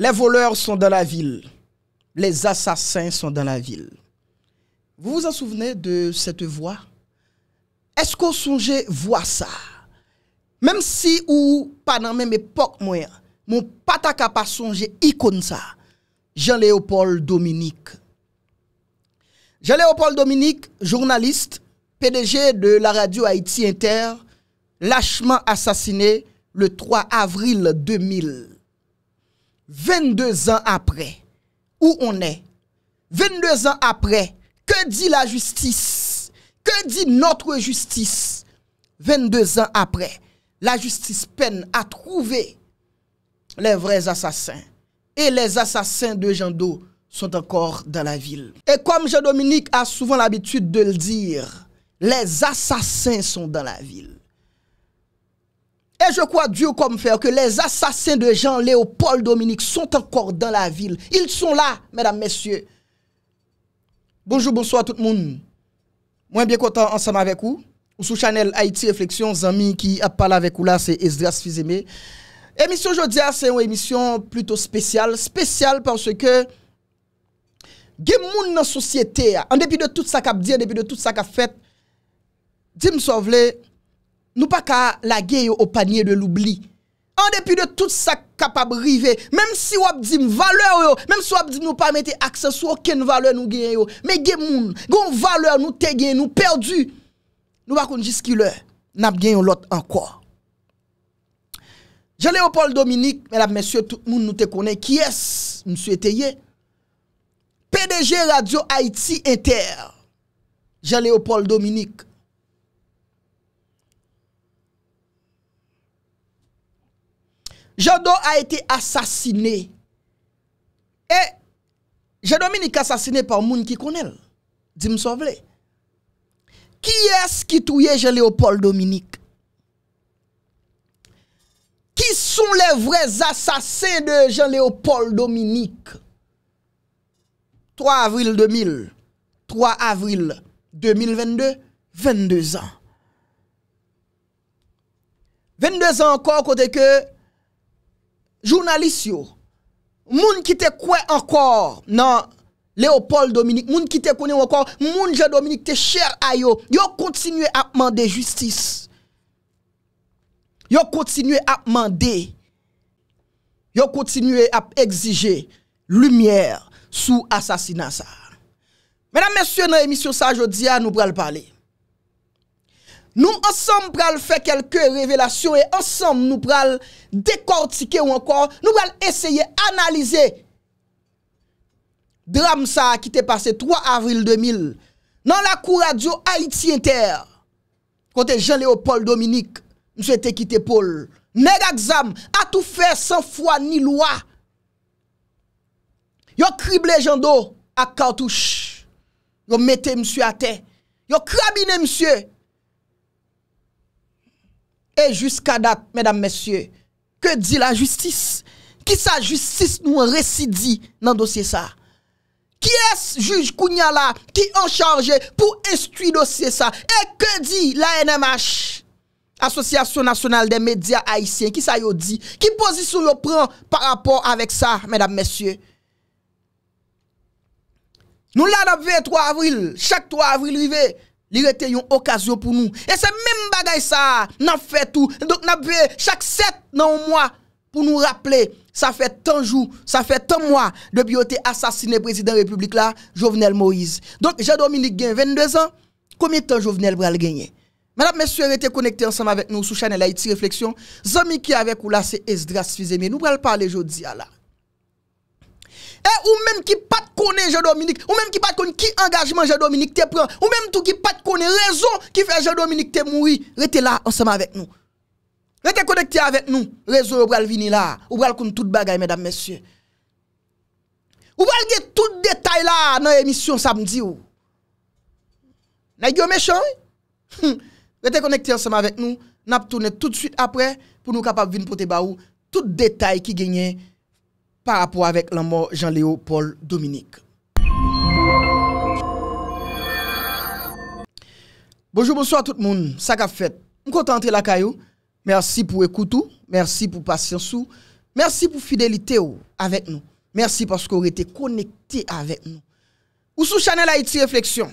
Les voleurs sont dans la ville. Les assassins sont dans la ville. Vous vous en souvenez de cette voix Est-ce qu'on songeait voir ça Même si ou pas dans même époque, moi, mon pataka pas songer icône ça. Jean-Léopold Dominique. Jean-Léopold Dominique, journaliste, PDG de la radio Haïti Inter, lâchement assassiné le 3 avril 2000. 22 ans après, où on est 22 ans après, que dit la justice Que dit notre justice 22 ans après, la justice peine à trouver les vrais assassins. Et les assassins de Jean sont encore dans la ville. Et comme Jean-Dominique a souvent l'habitude de le dire, les assassins sont dans la ville. Et je crois Dieu comme faire que les assassins de Jean-Léopold Dominique sont encore dans la ville. Ils sont là, mesdames, messieurs. Bonjour, bonsoir tout le monde. Moi, bien content ensemble avec vous. Ou sous Chanel Haïti Réflexion, amis qui a parlé avec vous là, c'est Esdras Fizeme. Émission aujourd'hui, c'est une émission plutôt spéciale. Spéciale parce que il y dans la société, en dépit de tout ça qu'a dit, en dépit de tout ça qu'a fait, dis-moi Nou pa ka la gen yo ou panye de l'oubli. An depi de tout sa kapab rive, menm si wap di m valer yo, menm si wap di m nou pa mette akses ou ken valer nou gen yo, men gen moun, goun valer nou te gen, nou perdu, nou bakoun jiski lè, nan gen yon lot anko. Je lè ou Paul Dominique, mèdap mèsyou, tout moun nou te konè, ki es, msou ete ye, PDG Radio Haiti Inter, je lè ou Paul Dominique, Jodo a été assassiné. Et Jean-Dominique assassiné par moun qui connaît. Dis-moi Qui est-ce qui touye Jean-Léopold Dominique? Qui sont les vrais assassins de Jean-Léopold Dominique? 3 avril 2000. 3 avril 2022. 22 ans. 22 ans encore côté que Jounalist yo, moun ki te kwen ankor nan Leopold Dominic, moun ki te kwen ankor, moun je Dominic te cher a yo, yo kontinue ap mande justis. Yo kontinue ap mande, yo kontinue ap egzije lumièr sou asasinasa. Menam mèsyon nan emisyon sa, jodi ya nou pral pale. Nou ansam pral fè kelke revelasyon E ansam nou pral Dekortike ou ankor Nou pral eseye analize Dram sa a kite pase 3 avril 2000 Nan la kou radio Haiti Inter Kontè Jean-Léopold Dominique Mse te kite pole Negakzam a tou fè San fwa ni lwa Yo krib lejando A kaotouche Yo mette mse a te Yo krabine mse Et jusqu'à date, mesdames, messieurs, que dit la justice? Qui sa justice nou récidit nan dossier sa? Qui est juge Kounyala ki en charge pou estuit dossier sa? Et que dit la NMH, Association Nationale des Médias Haïtiens, qui sa yo dit? Qui posi sou nou pren par rapport avèk sa, mesdames, messieurs? Nou la dap vè 3 avril, chak 3 avril vivè! Li rete yon occasion pour nous. Et même même bagay sa, nan fait tout. Donc, nan bè dans un mois mois pour nous rappeler. Ça fait Ça ça ça fait mois mois, depuis debi assassiné président le président de la, Jovenel Moïse. Donc, Jean-Dominique gagne 22 ans. Combien de temps Jovenel Bral gagner Madame, messieurs, restez connectés ensemble avec nous sous Chanel Haïti Réflexion. Zami qui avec vous là, c'est Esdras Fizemi. Nous allons parler aujourd'hui la. E ou mèm ki pat kone Jeu Dominic. Ou mèm ki pat kone ki engajman Jeu Dominic te pran. Ou mèm tou ki pat kone rezon ki fè Jeu Dominic te moui. Rete la ansama avèk nou. Rete konekte avèk nou. Rezon ou bral vini la. Ou bral koun tout bagay mèdam mèsyen. Ou bral ge tout detay la nan emisyon samdi ou. Nè gyo mèchon? Rete konekte ansama avèk nou. Nap tounè tout süt apre. Pou nou kapap vin pote ba ou. Tout detay ki genye. par rapport avec la mort jean Paul, Dominique. Bonjour, bonsoir tout le monde. Ça qu'a fait. Je la caillou. Merci pour écouter. Merci pour patience. Merci pour fidélité avec nous. Merci parce que vous été connecté avec nous. Ou sous Chanel Haïti Réflexion.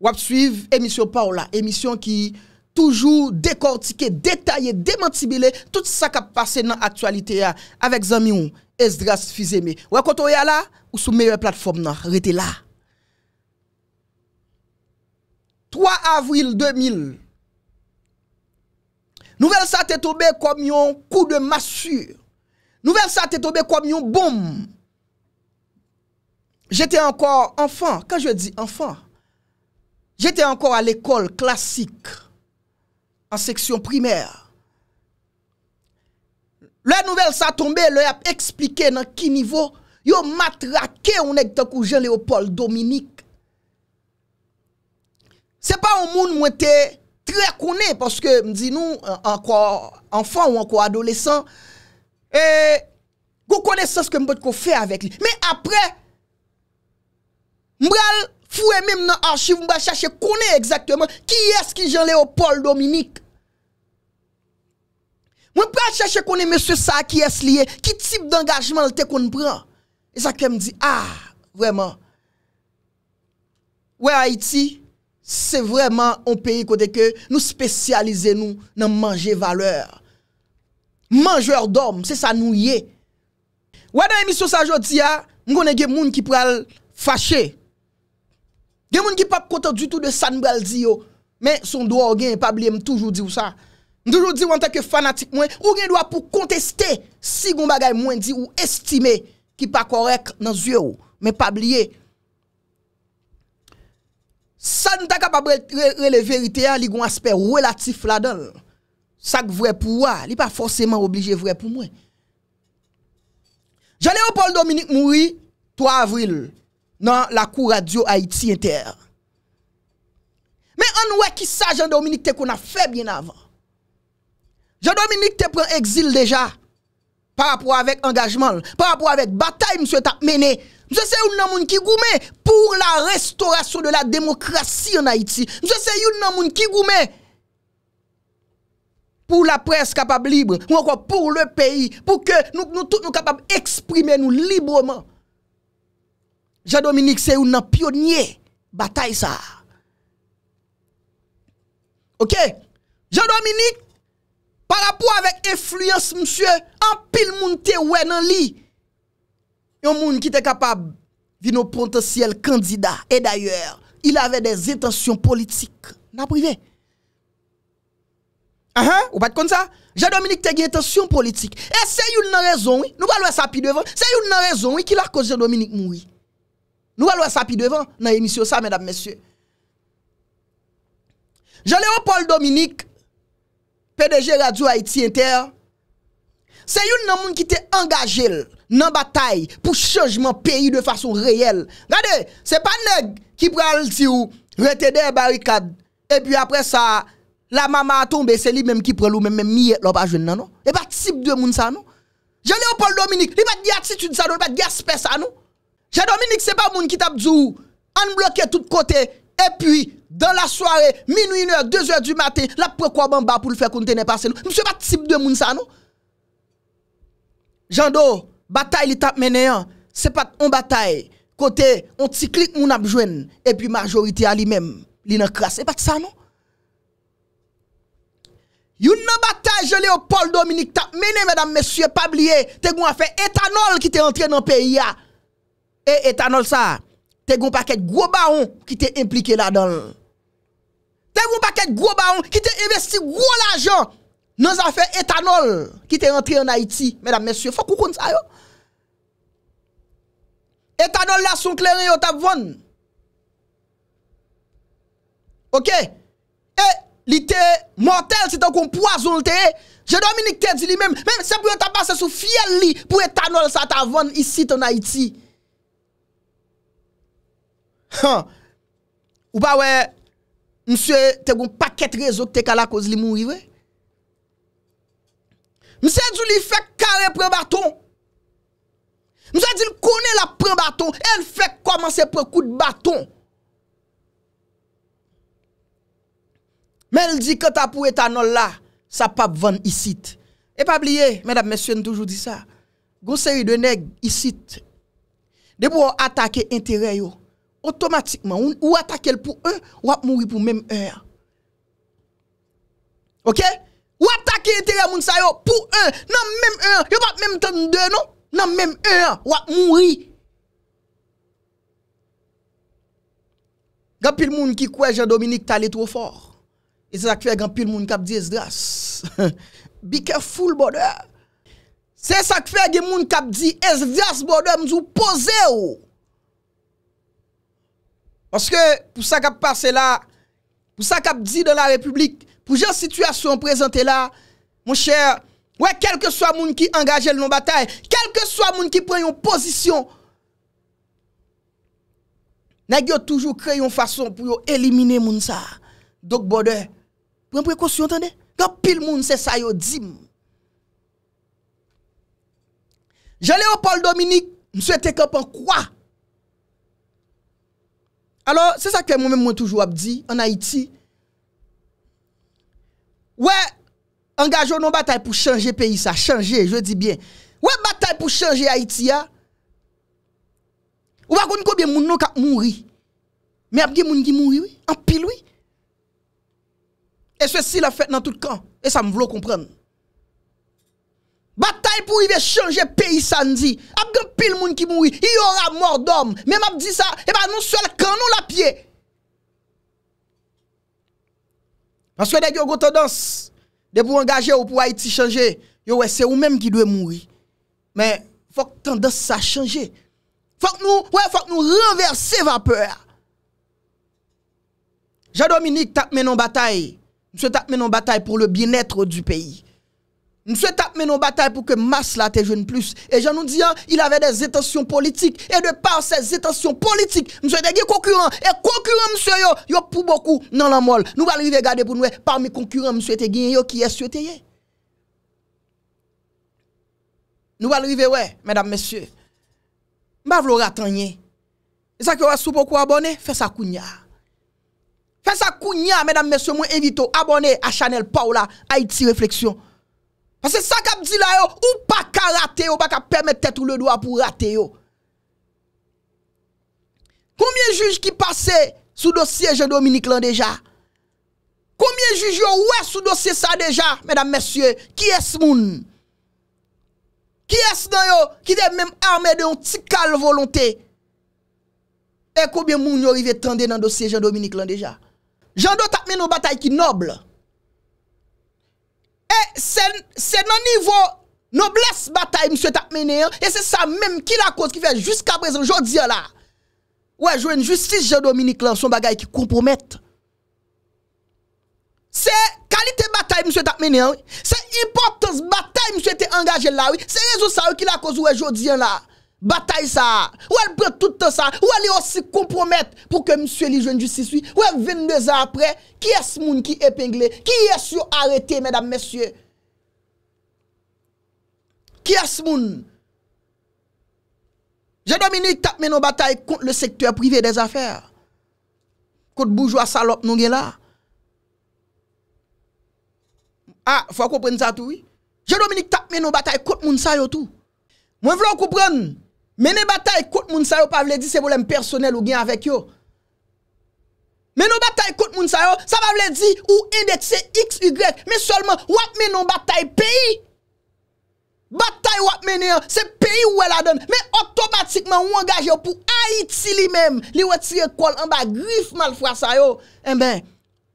Vous suivre émission Paola, émission qui Toujou dekortike, detaye, demantibile, tout sa kap pase nan aktualite ya, avek zami ou es dras fizeme. Ou akoto ya la, ou sou mewe platform nan, ou ete la. 3 avril 2000, nouvel sa te tobe kom yon kou de masu, nouvel sa te tobe kom yon bom. Jete ankor, anfon, kan je di anfon, jete ankor al ekol klasik, en section primaire. La nouvelle ça tombé, le a expliqué dans qui niveau yo matraqué on est Jean-Léopold Dominique. C'est pas un monde moi très connu parce que me dit nous encore enfant ou encore adolescent et connaissez ce que peut ko fait avec lui. Mais après m'bral foué même dans archive m'bral chercher exactement qui est-ce qui Jean-Léopold Dominique Mwen pran chache konen mese sa ki es liye, ki tip d'engajman lte konen pran. E sa kem di, ah, vreman. Ouè Haiti, se vreman on peyi kote ke nou spesyalize nou nan manje valeur. Manjweur dom, se sa nou ye. Ouè nan emisyon sa jodi ya, mwen konen gen moun ki pral fache. Gen moun ki pap konta du tout de san bral di yo. Men son do orgen, pab liye m toujou di ou sa fache. Ndoujou di wante ke fanatik mwen, ou gen dwa pou konteste si goun bagay mwen di ou estime ki pa korek nan zye ou, men pa blye. Sa nou ta kapab rele verite ya, li goun asper relatif la don. Sa k vwè pou wwa, li pa fwoseyman oblije vwè pou mwen. Jané ou Paul Dominique mwoui, 3 avril, nan la kou radio Haiti Inter. Men an wè ki sa jan Dominique te kon a feb yon avan. Jean-Dominique te pren exil deja. Par rapport avek engajman. Par rapport avek batay mswe ta mene. Mse se yon nan moun ki goume. Pour la restaurasyon de la demokrasi an Haiti. Mse se yon nan moun ki goume. Pour la presse kapab libre. Ou anko pour le peyi. Pour ke nou kapab eksprime nou libreman. Jean-Dominique se yon nan pionye. Batay sa. Ok. Jean-Dominique. Par apou avèk efluyans msye, an pil moun te wè nan li. Yon moun ki te kapab vi nou prontosiyel kandida. E dayèr, il avè des etasyon politik. Na privè. Ahan, ou bat kon sa? Jean-Dominique te gen etasyon politik. E se yon nan rezon wè, nou wè sapi devan, se yon nan rezon wè ki lakos Jean-Dominique mou wè. Nou wè sapi devan nan emisyon sa, mèdap mèsyè. Jean-Léon Paul Dominique, PDG Radio Haïti Inter, c'est une gens qui était engagé dans la bataille pour changement pays de façon réelle. Regardez, c'est pas nèg qui pral le ou rete des barricades et puis après ça la maman a tombé, c'est lui même qui prend ou même même miette l'on pas jeune nan non. Et pas type de monde ça non. Jean-Léopold Dominique, il pas de attitude ça non, pas de aspect ça non. Jean-Dominique c'est pas moun qui t'a ou, on bloqué tout côté et puis Dan la soare, minouineur, deuzèr du matè, la prekwa bamba pou l fè kontè nè pasè nou. Mse bat sib de non? moun sa nou? Jando, batay li tap menè an, se pat on batay, kote, on tsi klik moun apjwen, epi majorite a li mèm, li nan kras, se pat sa nou? Youn nan batay jelè o Paul Dominique tap menè, mèdam, mèsyè, pa blyè, te goun a fè etanol ki te entè nan peyi ya. E etanol sa, te goun pa kèt gwo baron ki te implikè la dan l. Te yon paket gwo ba yon ki te investi gwo l ajan nan zafen etanol ki te rentre yon Haiti. Mèdam, mèsyè, fò kou kon sa yon? Etanol la son kleren yon ta von. Ok? E, li te mortal si ton kon poazon li te e. Je dominik te di li mèm. Mèm, se pou yon ta basse sou fiel li pou etanol sa ta von isi ton Haiti. Ha! Ou pa we... Mse te goun paket rezo te ka la koz li mounive. Mse di li fek kare pre baton. Mse di li kone la pre baton. El fek koman se pre kou de baton. Men di kata pou etanol la, sa pap van isit. E pap liye, men ap mesye n toujou di sa. Goun seri de neg isit. De pou atake entere yo. Otomatikman, ou atakel pou un, ou ap mouri pou menm un ya. Ok? Ou atakel tere moun sa yo pou un, nan menm un, yo bat menm tan de non? Nan menm un ya, ou ap mouri. Gapil moun ki kwe Jean-Dominique tali tro for. E se sak fe gampil moun kap di es dras. Be careful bode. Se sak fe gen moun kap di es dras bode, mzou pose yo. Parce que pour ça qu'a passé là, pour ça qu'a dit dans la République, pour cette situation présentée là, mon cher, ouais, quel que soit monde qui engage le la bataille, quel que soit monde qui prend une position, n'a toujours créé une façon pour éliminer moun ça. Donc border, prenez précaution, entendez Quand pile moun c'est ça yo dit. Jean-Léopold Dominique, nous souhaite qu'on quoi alo se sa ke moun men moun toujou abdi, an Haiti, wè, angajo nou batay pou chanje peyi sa, chanje, je di bien, wè batay pou chanje Haiti ya, ou wakoun koubyen moun nou ka mounri, mè abdi moun gi mounri wè, an pil wè, e sè si la fèt nan tout kan, e sa m vlo komprèn, Batay pou i ve chanje peyi sa ndi. Ap gen pil moun ki moui. I yora mordom. Mem ap di sa, e ba nou swel kan nou la pie. Maske dek yo goto dans. De pou angaje ou pou Haiti chanje. Yo we se ou menm ki dwe moui. Men, fok tanda sa chanje. Fok nou, we fok nou renverse vapeur. Jean-Dominique tak menon batay. Mse tak menon batay pou le binetre du peyi. Mse tap menon batay pou ke mas la te jwen plus. E jan nou diyan, il ave des etasyon politik. E de par ses etasyon politik, mse te gen konkuran. E konkuran mse yo, yo pou boku nan lan mol. Nou valrive gade pou nou e parmi konkuran mse te gen yo ki esyoteye. Nou valrive we, mèdam mèsyo. Mba vlo ratanye. E sa ki yo asou boku abone, fè sa kounya. Fè sa kounya, mèdam mèsyo, mwen evito abone a Chanel Paula, a Itsy Reflexion. Ase sa kap di la yo, ou pa ka rate yo, pa ka permette tout le doa pou rate yo. Koumye juj ki pase sou dosye Jean-Dominique Landéja? Koumye juj yo ouè sou dosye sa deja, mèdam mèsyè, ki es moun? Ki es nan yo, ki de mèm armè de yon tikal volontè? E koumye moun yo rive tande nan dosye Jean-Dominique Landéja? Jean-Dominique Landéja? E eh, se nan nivou nobles batay mswe tatmene an, e se sa menm ki la koz ki fè jusqu aprezen jodi an la, wè jouen justice Jean-Dominique lanson bagay ki kompromette. Se kalite batay mswe tatmene an, se importans batay mswe te angaje la, se rezo sa wè ki la koz wè jodi an la. Bataille sa, ou el pre tout sa, ou el li osi kompromette pou ke msye li jenju siswi, ou el vin de zan apre, ki es moun ki epengle, ki es yo arete, mèdam, mèsye? Ki es moun? Je domini tapme nou bataille kont le sektue privé des afer. Kout boujwa salop nou gen la. Ha, fwa koupren sa tou, oui. Je domini tapme nou bataille kout moun sa yo tou. Mwen vlo koupren... Mene batay kout moun sayo pa vle di se bolem personel ou gen avèk yo. Mene batay kout moun sayo, sa pa vle di ou endek se x, y, men solman wap menon batay peyi. Batay wap menen, se peyi ou wè la den, men otomatikman ou angaje pou a iti li men, li wè ti ye kol an ba grifman l fwa sayo. En eh ben,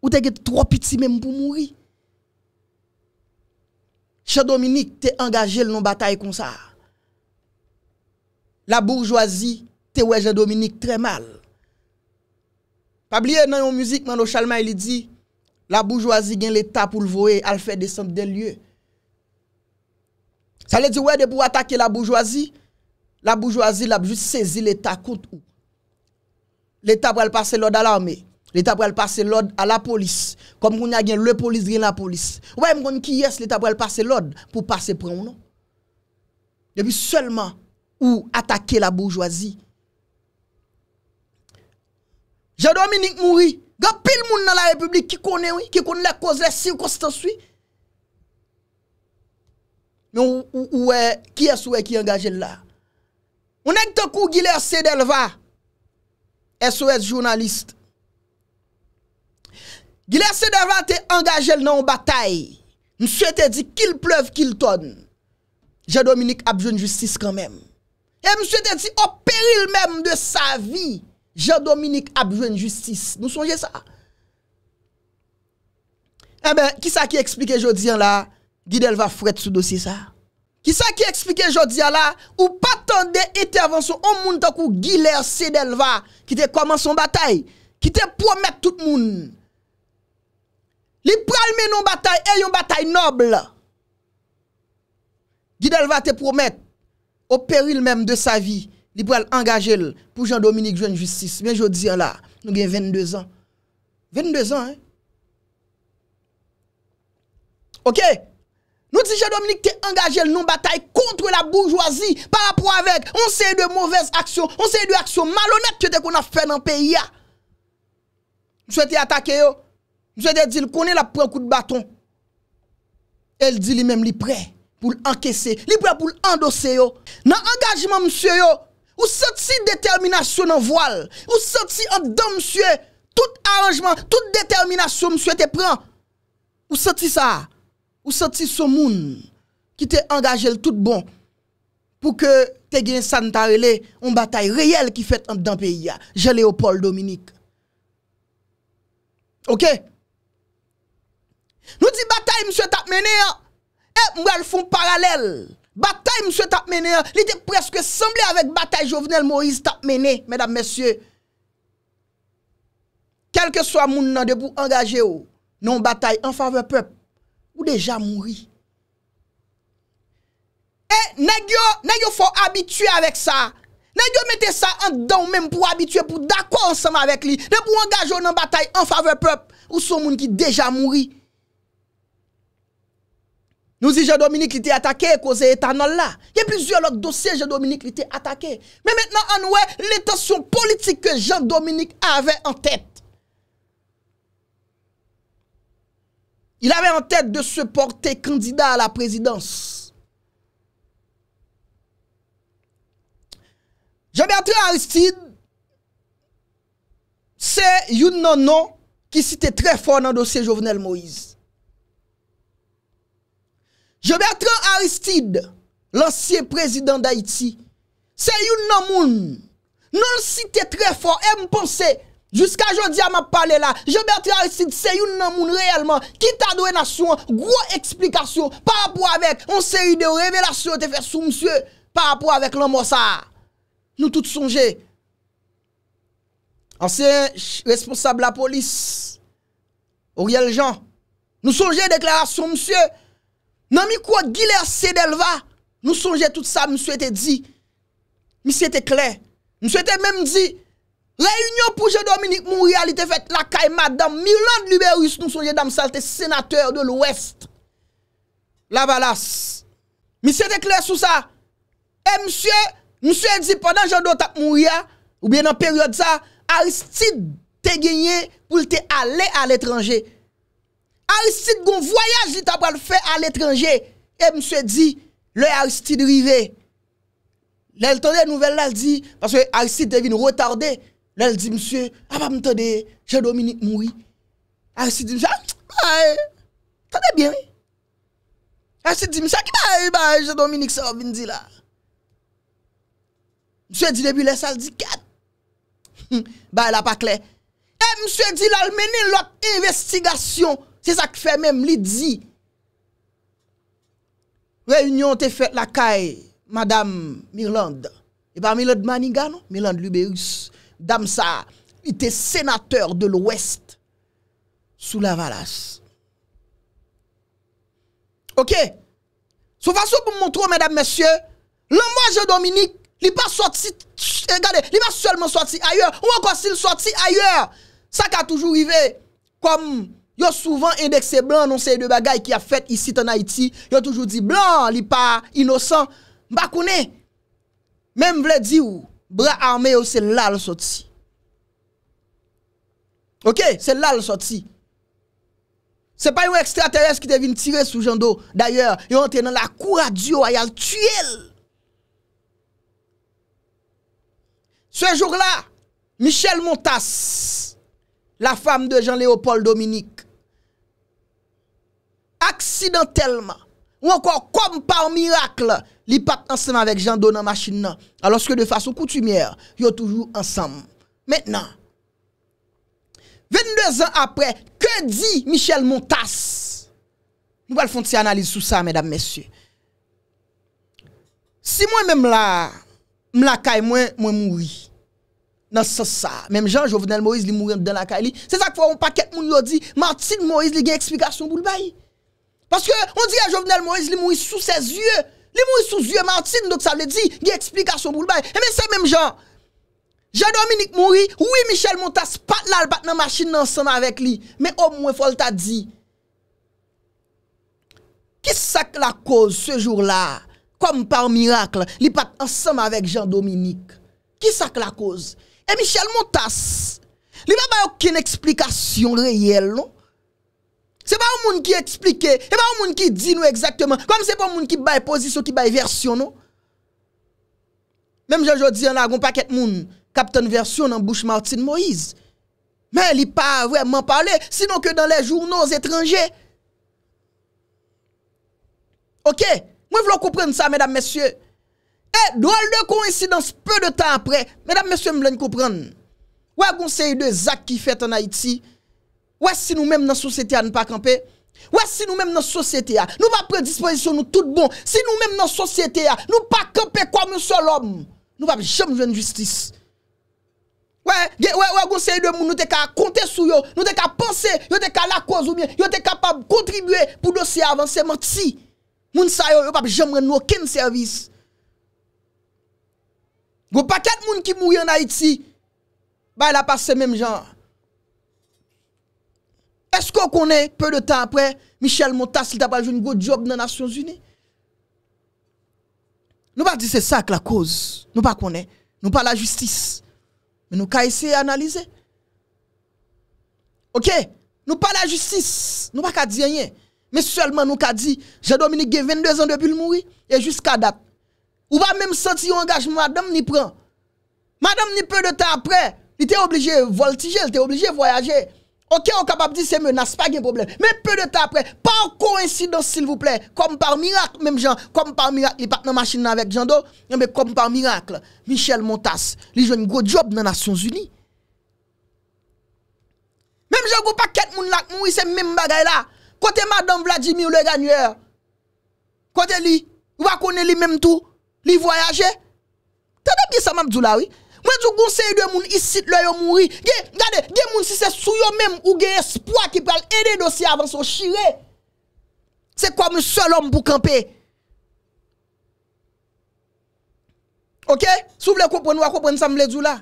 ou te gete tropi ti men pou mouri. Che Dominique te angaje l non batay kon sa. la bourgeoisie, Théoué Jean-Dominique très mal. Pablier dans une musique, Mano Chalma, il dit, la bourgeoisie gagne l'État pour le voyer, elle fait descendre des lieux. Ça veut dire, ouais, de pour attaquer la bourgeoisie, la bourgeoisie, l'a juste saisi l'État contre L'État va passer l'ordre à l'armée. L'État va passer l'ordre à la police. Comme on a gagné le police, gagne la police. Ouais, m'gon qui est l'État va le passer l'ordre pour passer pour ou non. Depuis seulement Ou atake la bourgeoisie. Jean-Dominique Moury. Ga pil moun nan la republik ki konen ou. Ki konen le koz le si ou ko se te sui. Ou ou ou e. Ki es ou e ki engaje l la. Ou nek te kou Gilea C. Delva. SOS jounaliste. Gilea C. Delva te engaje l nan batay. M souete di ki l plev ki l ton. Jean-Dominique ap joun justice kan menm. E mswe te di, o peril mèm de sa vi, Jean-Dominique a boujwen justice. Nou sonje sa. E eh ben, ki sa ki eksplike jodiyan la, Gidele va fwet sou dosi sa. Ki sa ki eksplike jodiyan la, ou patande etervanson, ou moun takou Gilea Sedelva, ki te koman son batay, ki te promet tout moun. Li pralme nou batay, e yon batay nobl. Gidele va te promet, Ou peri l mèm de sa vi, li pou al angaje l pou Jean-Dominique Jeune-Justice. Mwen jo di an la, nou gen 22 an. 22 an, eh. Ok. Nou di Jean-Dominique te angaje l nou batay kontre la bourgeoisie, par rapport avek, on seye de mouvez aksyon, on seye de aksyon malonet kete kon afe nan peyi ya. Mwen sou ete atake yo. Mwen sou ete ete dil konen la pou an koute baton. El di li mèm li prey. pou l'enkesè, li pou la pou l'endosè yo. Nan angajman msye yo, ou soti determinasyon nan voal, ou soti an dan msye, tout aranjman, tout determinasyon msye te pran, ou soti sa, ou soti son moun, ki te angaje l'tout bon, pou ke te gen san tarile, un batay reyel ki fèt an dan peyi ya, jaleo Paul Dominique. Ok? Nou di batay msye tap mene ya, E eh, mwen foun paralel, batay mswe tapmene, li te preske semble avèk batay jovenel Moïse tapmene, mèdap mèsyè, kelke swa moun nan debou angaje non eh, ou nan batay an fave pep ou deja mouri. E nè gyo fò abitue avèk sa, nè gyo mette sa an don mèm pou abitue pou dakwa ansam avèk li, debou angaje ou nan batay an fave pep ou sou moun ki deja mouri. Nous disons Jean-Dominique était attaqué cause éthanol là. Il y a plusieurs autres dossiers Jean-Dominique était attaqué. Mais maintenant, on voit l'intention politique que Jean-Dominique avait en tête. Il avait en tête de se porter candidat à la présidence. Jean-Bertrand Aristide, c'est un non qui citait très fort dans le dossier Jovenel Moïse. Jebertin Aristide, lansiè prezidant d'Haïti, se youn nan moun, nan sitè trè fò, e m'ponsè, jouska jodi a m'apalè la, Jebertin Aristide se youn nan moun reèlman, kit adwè nasyon, gwo eksplikasyon, pa apò avèk, an se yidè ou revelasyon te fè sou msye, pa apò avèk l'an moussa. Nou tout sonjè, ansè responsable la polis, Auriel Jean, nou sonjè deklarasyon msye, Nan mi kwa Giler Sedelva, nou sonje tout sa, msou ete di, msou ete kler, msou ete menm di, reyunyon pouje Dominique Mouria li te fet lakay mat dan Milan Liberis, nou sonje dam salte senateur de l'Ouest. La balas. Msou ete kler sou sa, msou ete e di, pandan jadotak Mouria, ou bien nan peryode sa, a isti te genye pou te ale al etranje. Aristide goun voyaj li ta pral fe al etranje. E mswe di, le Aristide rive. Le l tande nouvel la l di, paswe Aristide devine rotarde. Le l di mswe, a pa m tande, jè Dominique moui. Aristide di mswe, a, a, a, a, tande bien. Aristide di mswe, a ki ba, a, a, a, jè Dominique sa vinde di la. Mswe di debi le saldi, kat. Ba la pa kle. E mswe di, la meni l ok investigasyon. C'est ça qui fait même, il dit. Réunion te fait la caille, Madame Mirland. Et pas Mirland Maniga, non? Mirland Luberus. Dame ça, il était sénateur de l'Ouest sous la valasse. Ok? Sous façon pour montrer, mesdames, messieurs, l'hommage de Dominique, il n'est pas sorti, regardez, il pas seulement sorti ailleurs, ou encore s'il sorti ailleurs, ça qui a toujours arrivé comme Yo souvan indekse blan non seye de bagay ki a fet isi tan Haiti. Yo toujou di blan li pa, inosan. Mbakounen, menm vle di ou, bra arme yo se lal soti. Ok, se lal soti. Se pa yon ekstra teres ki te vin tire sou jando. D'ayor, yon ten nan la koura diyo a yal tue l. Se jour la, Michel Montas, la fam de Jean-Léopold Dominique, accidentellement, ou encore comme par miracle, li pap ensemble avec Jean dans machine alors que de façon coutumière, yo toujours ensemble. Maintenant, 22 ans après, que dit Michel Montas? Nous allons faire une analyse sur ça, mesdames, messieurs. Si moi-même là, la caille, moi, moi mourir. Dans ce ça, même Jean Jovenel Moïse, il mourir dans la caille. C'est ça qu'il faut un paquet de dit, Martin Moïse, il a une explication pour le bail. Paske, on di a Jovenel Moïse li moui sous ses vieux. Li moui sous vieux martine, do ki sa vle di, li eksplikasyon mou l baye. Eme se mèm jan. Jean Dominique moui, oui Michel Montas pat nan albat nan machin nan ansanm avèk li. Mè om mwen fol ta di. Ki sak la koz se jour la? Kom par mirakl, li pat ansanm avèk Jean Dominique. Ki sak la koz? E Michel Montas, li mèm baye okin eksplikasyon reyel, non? Se pa ou moun ki eksplike, se pa ou moun ki di nou ekzakteman, kom se pa ou moun ki bay pozisyon, ki bay versyon nou. Mem janjou di an la goun pa ket moun, kapton versyon nan Bush Martin Moise. Men li pa avreman pale, sino ke dan le journoz etranje. Ok, mwen vlo koupren sa, mèdame, mèsye. Eh, drôle de kouensidans, peu de tan apre, mèdame, mèsye, mwen vlo koupren. Ou agon se y de Zak ki fèt an Haiti, Ouè si nou mèm nan sosyete a nou pa kampe? Ouè si nou mèm nan sosyete a, nou pa predisposisyon nou tout bon, si nou mèm nan sosyete a, nou pa kampe kwa mèm sol om, nou pa jem jen justice. Ouè, ouè, ouè, ouè, nou te ka kontè sou yo, nou te ka pense, nou te ka la kouz ou mè, nou te kapab kontribüe pou dosye avanse mèm ti. Moun sa yo, yo pa jem ren nou ken servis. Gwou pa ket moun ki mouye nan iti, ba la passe mèm jan, Est-ce qu'on connaît peu de temps après, Michel Montas, il a pas un gros job dans les Nations Unies Nous pas dit c'est ça que la cause. Nous pas connaît. Nous pas la justice. Mais nous essayer d'analyser. OK Nous pas la justice. Nous pas dire rien. Mais seulement nous qu'a dit, Jean-Dominique a 22 ans depuis le mourir et jusqu'à date. Ou va même sentir un engagement, madame ni prend. Madame ni peu de temps après, il était obligé de voltiger, il était obligé de voyager. Ok, ou kapap di se menas, pa gen problem. Men, peu de ta apre, pa ou koensidans, s'il vous plè, kom par mirak, menm jan, kom par mirak, li pat nan machin nan vek jan do, eh menmè kom par mirak, Michel Montas, li jan yon go job nan Nasyons Uni. Menm jan go pa ket moun lak moun, yon se menm bagay la, kote Madame Vladimir le ganyeur, kote li, wakone li menm tou, li voyaje, tèdèm ki sa mam djou la wè, Mwen djou konsey de moun isit lè yo moun ri. Gè, gade, gè moun si se sou yo mèm ou gè espoi ki pral edè dosi avans ou shire. Se kwa mwen sol om pou kampe. Ok? Sou vle koupen wakoupen samle djou la?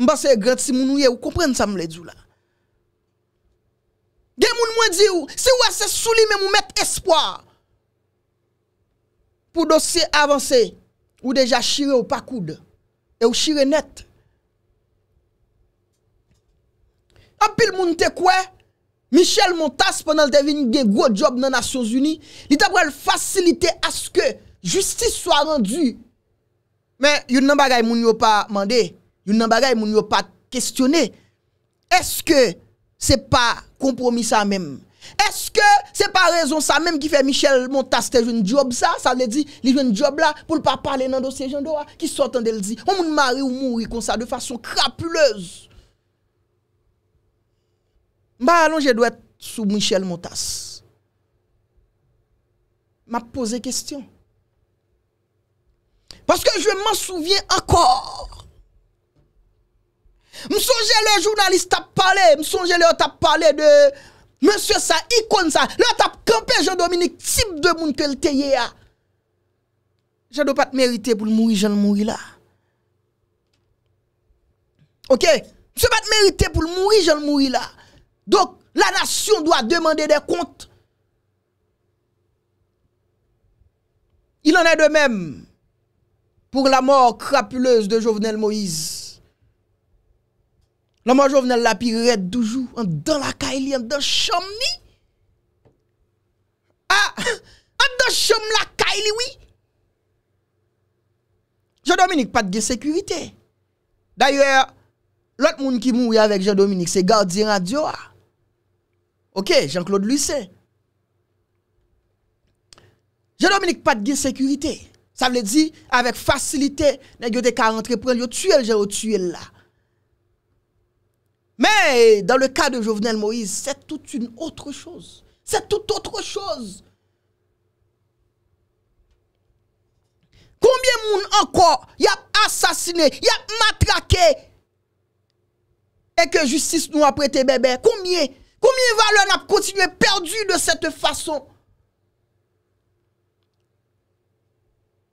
Mba se gret si moun ou ye ou koupen samle djou la. Gè moun mwen di ou, se wè se sou li mèm ou met espoi. Pou dosi avans e ou deja shire ou pakou de. et ou chire net. pile moun te quoi Michel Montas pendant le gen gros job dans Nations Unies, il t'a faciliter à ce que justice soit rendue. Mais yon nan bagay moun yo pas mandé, yon nan bagay moun yo pas questionné. Est-ce que c'est pas compromis ça même est-ce que c'est pas raison ça même qui fait Michel Montas te une job ça Ça le il joue un job là pour ne pas parler dans le dossier. Qui a, qui sort de l dit on moun mari ou mourir comme ça de façon crapuleuse. Bah allons je être sous Michel Montas. M'a posé question. Parce que je m'en souviens encore. M'songe le journaliste t'a parlé, m'songe le t'a parlé de Monsieur ça, icône ça, tu tap campé Jean-Dominique, type de monde que le teye a. Je dois pas te mériter pour le mourir, je mourir là. Ok? Je ne pas te mériter pour le mourir, je mourir là. Donc, la nation doit demander des comptes. Il en est de même pour la mort crapuleuse de Jovenel Moïse. Nanman jow vnen la pi red doujou, an dan la ka ili, an dan chom ni. An dan chom la ka ili wi. Jean-Dominique pat gen sekurite. Daye, lot moun ki mou ya vek Jean-Dominique, se gardien a diyo a. Ah. Ok, Jean-Claude Luce. Jean-Dominique pat gen sekurite. Sa vle di, avek fasilite, nen yo te ka rentre pren, yo tue el, yo tue el la. Mais dans le cas de Jovenel Moïse, c'est toute une autre chose. C'est toute autre chose. Combien de monde encore y a assassiné, y a matraqué et que justice nous a prêté bébé? Combien? Combien de valeurs n'a continué perdu de cette façon?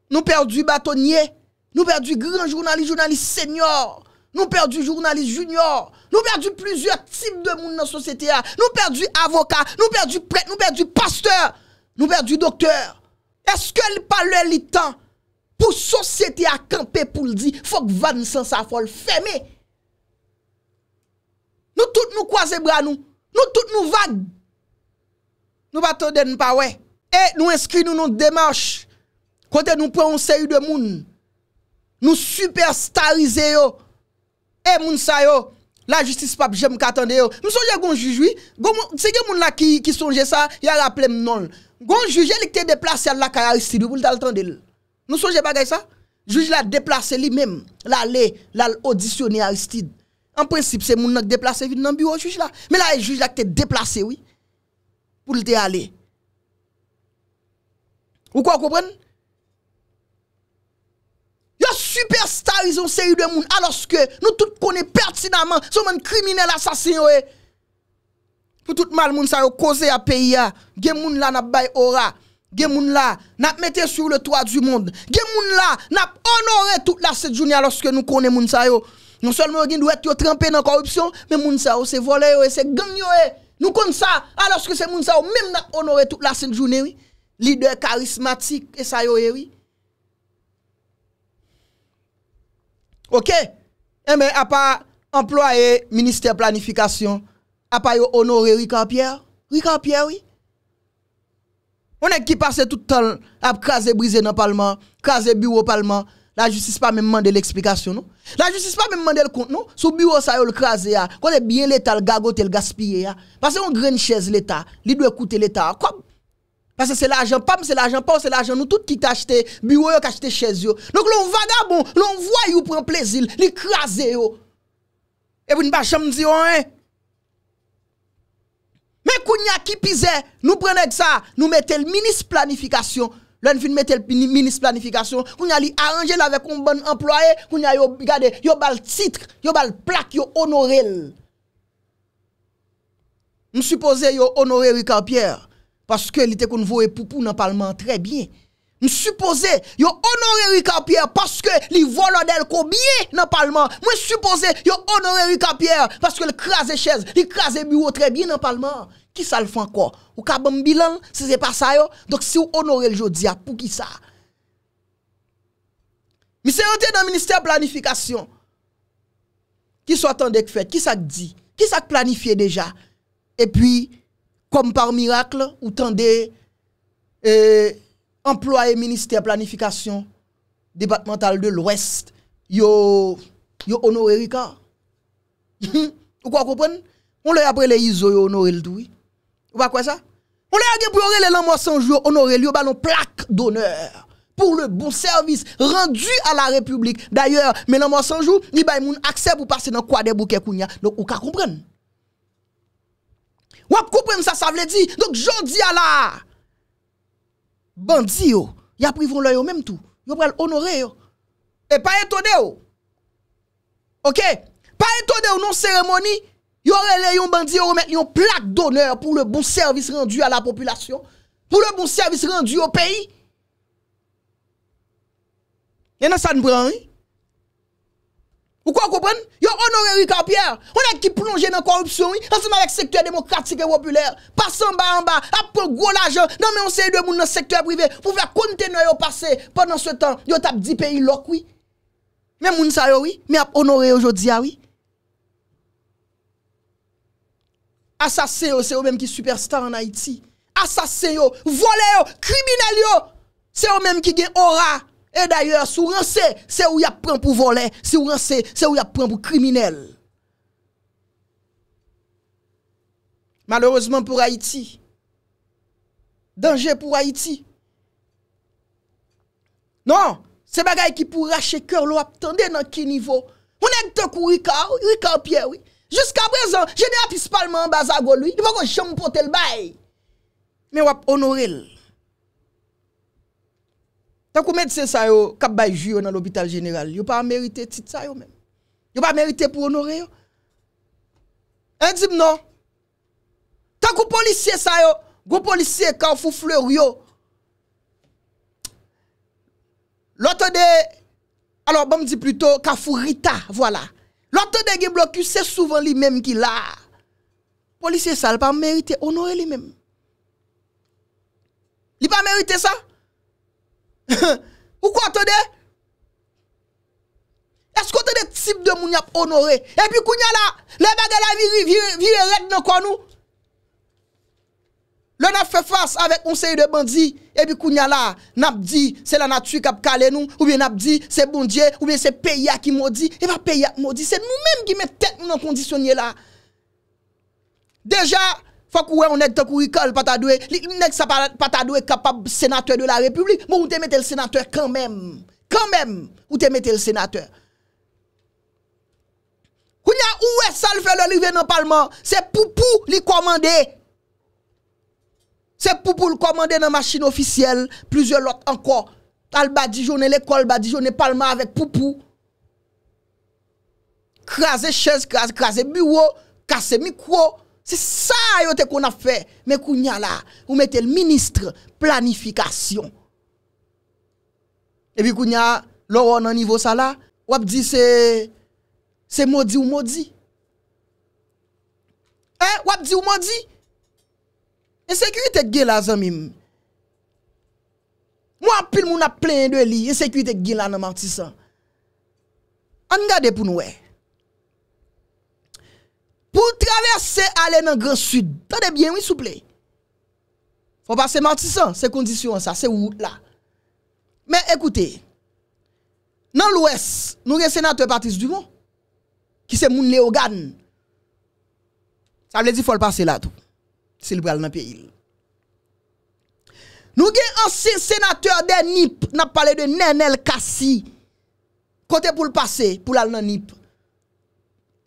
Nous perdu bâtonnier, nous perdu grand journaliste, journaliste senior, nous perdu journaliste junior, Nou perdi plusieurs types de moun nan sosyete a. Nou perdi avokat. Nou perdi prete. Nou perdi pasteur. Nou perdi dokteur. Eske li pale li tan pou sosyete a kampe pou li di. Fok vane san sa fol. Feme. Nou tout nou kwaze bra nou. Nou tout nou vane. Nou batou den nou pa we. E nou eskri nou nou demarche. Kote nou proun se yu de moun. Nou super starize yo. E moun sa yo. la justice pas j'aime qu'attendre yo m'songe gon juge oui c'est des moun là qui qui songe ça il a rappelé non gon juge il était déplacé à la Aristide pour t'attendre nous songe bagay ça juge l'a déplacé lui-même l'aller l'a auditionné Aristide en principe c'est moun qui déplacé vite dans bureau juge là mais là juge là été déplacé oui pour le aller ou quoi comprendre ils ont série de monde alors que nous tous connaissons pertinemment ce monde criminel assassin ouais. Pour tout mal monde ça yo causé à pays a. Ah. des moun là n'a aura. Gen moun là n'a sur le toit du monde. Gen moun là n'a honoré toute la cette journée alors que nous connaissons moun sa yo. Non seulement gen doit être trempé dans corruption, mais moun ça c'est volé et c'est gang yo. Nous connaissons ça alors que c'est moun ça même n'a honoré toute la cette journée oui. Leader charismatique et ça yo eh, oui. OK eh, mais à pas employé ministère planification, à pas honorer Ricard Pierre, Ricard Pierre oui. On est qui passe tout le temps à craser briser dans le parlement, craser bureau parlement. La justice pas même demander l'explication La justice pas même demander le compte non. le bureau ça yo le craser ah. Quand bien l'état le gagot, le gaspiller ah. Parce qu'on graine chaise l'état, il doit écouter l'état. Parce que c'est l'argent PAM, c'est l'argent PAM, c'est l'argent nous tous qui t'acheté, bureau qui acheté chez eux. Donc l'on vagabond, l'on voit ou prend plaisir, l'écraser yo. Et vous ne pas jamais dire hein. Mais a qui pisait, nous prenons ça, nous mettons le ministre planification. L'on vient mettre le ministre planification, kounya li arranger avec un bon employé, kounya yo regardez, yo bal titre, yo bal plaque, yo honoré. Je suppose yo honoré Ricard Pierre. Parce que était qu'on voit Poupou dans le Parlement très bien. Je suppose, yo honoré Ricard Pierre parce que li d'elle combien dans le Parlement. Je suppose, yo honoré Ricard Pierre parce que le crase chaise, le crase bureau très bien dans le Parlement. Qui ça le fait encore? Ou kabam bilan, si c'est pas ça Donc si vous honorez le jodi pour qui ça? Mais c'est dans le ministère de planification. Qui soit en fait, qui ça dit? Qui ça planifié déjà? Et puis, comme par miracle, ou tendez eh, employés ministère planification départemental de l'Ouest, yo, yo honoré Ricard. ou quoi comprendre? On l'a après les ISO, yo honoré le doui. Ou pas quoi ça? On l'a pour les lames sans jour, honoré le ballon plaque d'honneur pour le bon service rendu à la République. D'ailleurs, mais lames sans jour, ni ba moun accès pour passer dans quoi des bouquets Donc, ou ka comprendre? Wap koupren sa, sa vle di. Donk jodi ala bandi yo. Ya privon lo yo menm tou. Yo prel onore yo. E pa etode yo. Ok. Pa etode yo non seremoni. Yo rele yon bandi yo remet yon plak doner pou le bon servis rendu a la populasyon. Pou le bon servis rendu yo peyi. E nan sa nbran yon. Ou kwa koupen? Yo honorer yi kapyer. On a ki plonje nan korupsyon yi, anseman ek sektorya demokratik e wopuler. Pasan ba anba, ap pou gwo la jen, nan men on se yi de moun nan sektorya privé, pou vya kontene yo pase. Pendan se tan, yo tap di peyi lok wii. Men moun sa yo wii, men ap honorer yo jodzi ya wii. Asase yo, se yo menm ki superstar an Haiti. Asase yo, vole yo, krimine yo. Se yo menm ki gen orat. E d'ayor, sou ran se, se ou yap pran pou volen, se ou ran se, se ou yap pran pou kriminel. Malheureseman pou Haiti. Danje pou Haiti. Non, se bagay ki pou rache kèr lou ap tende nan ki nivou. Mounèk te kou Rika, Rika ou Pierre, oui. Jusk aprezen, jenè apis palman baza go lui, yon kon jom potel bay. Men wap onorel. Tant que médecin ça yo k'ap bay jure dans l'hôpital général, yo pas mérité titre ça yo même. Yo pas mérité pour honorer yo. Un dit non. Tant que policier ça yo, go policier quand fou fleur yo. L'autre de alors bon dit plutôt kafou Rita, voilà. L'autre de gen blocus c'est souvent lui même qui là. Policier ça il pas mérité honorer lui même. Il pas mérité ça. Ou kwa te de? Esko te de tip de moun ap onore? E pi kounya la? Le bagay la vi, vi le red nan kwa nou? Le nan fe fars avek konsey de bandi? E pi kounya la? Nap di, se la natu kap kale nou? Ou bien nap di, se bondye? Ou bien se peyak ki moudi? E pa peyak moudi, se nou menm gime tet moun an kondisyonye la? Deja, Fak ouè, onèk tèk ou wikèl pata dwe, li mèk sa pata dwe kapab senatèr de la republik, mè ou tèmè tèl senatèr kan mèm. Kan mèm, ou tèmè tèl senatèr. Où nè, ouè, sal fèlè, li vè nan palman, se Poupou li komande. Se Poupou li komande nan machine ofisiyel, plizèl lot anko. Tal badijounè l'ekol, badijounè palman avèk Poupou. Krasè chèz, krasè bureau, krasè mikro, Se sa yo te kon a fe, me kou nya la, ou metel ministre planifikasyon. Ebi kou nya, loron nan nivo sa la, wap di se, se modi ou modi? Eh, wap di ou modi? Esekwite gila zanmim. Mwa pil moun ap plen de li, esekwite gila nan mantisan. Angade pou nou e. pou travese ale nan gran sud. Tadebyen, wisouple. Fon passe mantisan, se kondisyon sa, se ou la. Men ekoute, nan l'Ouest, nou gen senatou patise du moun, ki se moun leogan. Sa vle di fol passe la tou, se li pral nan pe il. Nou gen ansi senatou den Nip, nap pale de nenel kasi, kote pou l'pase, pou lal nan Nip.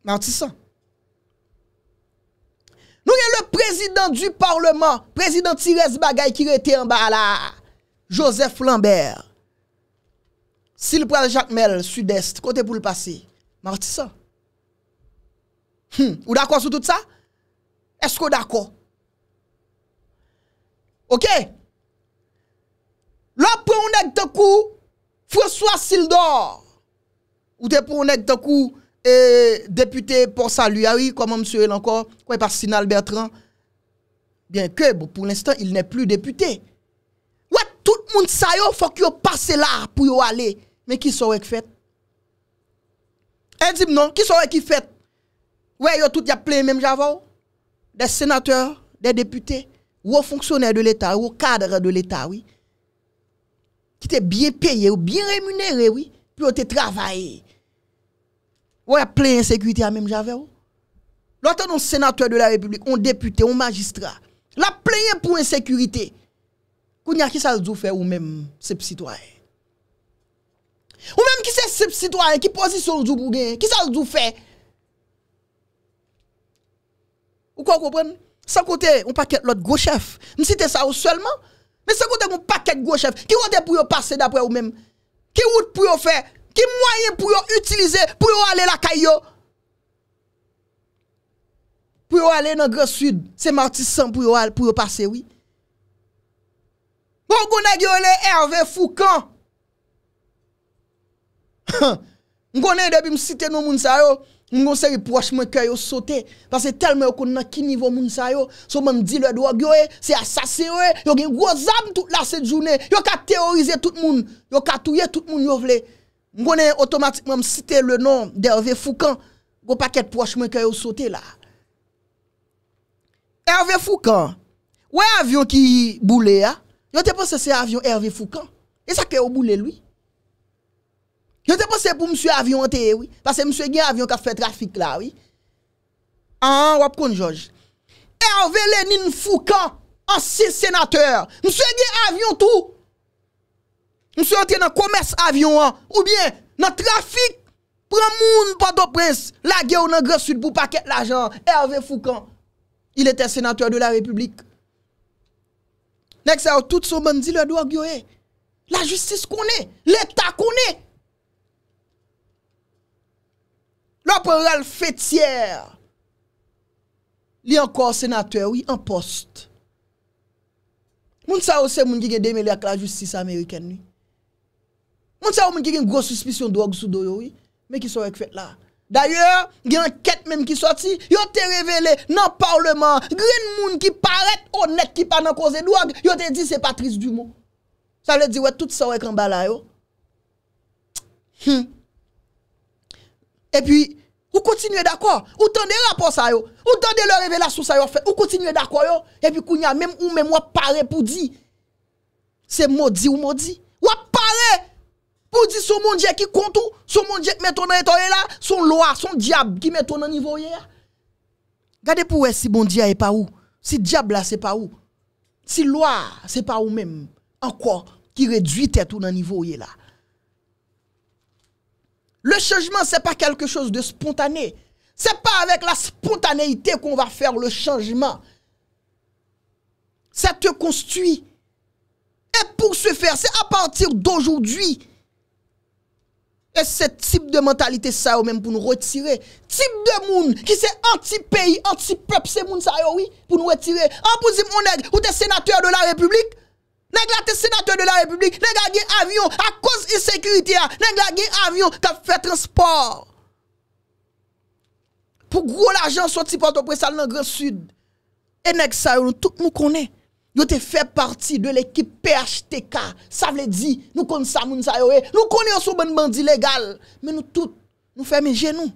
Mantisan. Nou yon le prezident du parlement, prezident Tires Bagay ki rete yon ba la. Joseph Lambert. Silpran Jackmel, sud-est, kote pou l'passe. Martissa. Hmm, ou d'akon sou tout sa? Esko d'akon? Ok? Lò pou yon neg te kou, François Sildor. Ou te pou yon neg te kou, François. E deputé pour saluer, comme M. Elankor, comme par Sinal Bertrand, bien que, bon, pour l'instant, il n'est plus deputé. Ouais, tout le monde sait, il oh, faut qu'il passe là, pour y aller, mais qui saurait qu'il fête eh,? Un dimenant, qui saurait qu'il fête? Ouais, y'a tout y'a pleine même, j'avoue, des sénateurs, des deputés, ou au fonctionnaire de l'État, ou au cadre de l'État, oui, qui t'est bien payé, ou bien rémunéré, oui, puis on t'est travaillé, Ou ya pleye insekurite a menm jave ou? Lote nou senatouè de la republik, ou depute, ou magistra, la pleye pou insekurite, kou ni a ki sa l'zou fè ou menm sepsitwae? Ou menm ki sepsitwae, ki posisyon l'zou mou gen, ki sa l'zou fè? Ou kwa koupen? Sa kote, ou paket l'ot gochef, mi site sa ou selman, me sa kote kou paket gochef, ki wote pou yo pase dapre ou menm? Ki wote pou yo fè Ki mwoyen pou yo utilize pou yo ale lakay yo? Pou yo ale nan Gros Sud, se Martisan pou yo pasewi? Mwen bon, konen gyo le Erve Foukan? Mwen konen debi msite nou moun sa yo, mwen konen se ripou wach mwen kaya yo sote. Pase telme yo konen ki nivou moun sa yo, sou mwen di lwe dwa gyo e, se asase yo e. Yo gen gwo zam tout la se jounen, yo ka teorize tout moun, yo ka touye tout moun yo vle. M konen otomatikman m site le nom d'Hervé Foucan gwo paket pochman kè yo sote la. Hervé Foucan, wè avyon ki boule ya? Yon te pose se avyon Hervé Foucan? E sa kè yo boule lui? Yon te pose se pou msè avyon an teye wè? Pase msè gen avyon kase fè trafik la wè? An an wap kon jòj. Hervé Lenin Foucan, ansi senateur. Msè gen avyon tou. M sou rentye nan komers avyon an, oubyen nan trafik, pran moun pato prens, la gye ou nan gresud pou paket la jan, Hervé Foucan, il ete senatouè de la republik. Nek sa ou tout sou bandi le do an gyo e, la justice kon e, l'eta kon e. L'operal Fethier, li an kor senatouè, li an post. Moun sa ou se moun gye gye deme lè ak la justice Ameriken ni. Moun se ou moun ki gen gros suspisyon drog sou do yo, me ki sou ek fet la. Daye, gen an ket men ki soti, yo te revele nan parleman, gen moun ki paret, yo nek ki panan koze drog, yo te di se Patrice Dumont. Sa le di, wè, tout sou ek an bala yo. Hmm. E pi, ou kontinue d'akwa, ou tande rapos a yo, ou tande le revela sou sa yo fet, ou kontinue d'akwa yo, e pi kounya, menm ou menm wapare pou di, se modi ou modi, wapare, Pour dire son mon qui compte tout, son mon qui met ton là, son loi, son diable qui met ton dans niveau hier. Regardez pour si bon Dieu est pas où, si diable là c'est pas où, si loi c'est pas où même, encore qui réduit tout dans niveau hier là. Le changement c'est pas quelque chose de spontané. C'est pas avec la spontanéité qu'on va faire le changement. Ça te construit. Et pour ce faire, c'est à partir d'aujourd'hui E se tip de mentalite sa yo men pou nou retire. Tip de moun ki se anti-pei, anti-pep se moun sa yo oui pou nou retire. An pou zi moun neg, ou te senateur de la republik. Neg la te senateur de la republik. Neg la gen avyon a koz insecurity ya. Neg la gen avyon ka fè transport. Pou gwo l'ajan so ti porto presal nan Grand Sud. E neg sa yo nou tout mou konen. Yo te fe parti de l'ekip PHTK. Sa vle di, nou kon sa moun sa yo e. Nou kon yo sou bon bandi legal. Men nou tout, nou ferme genou.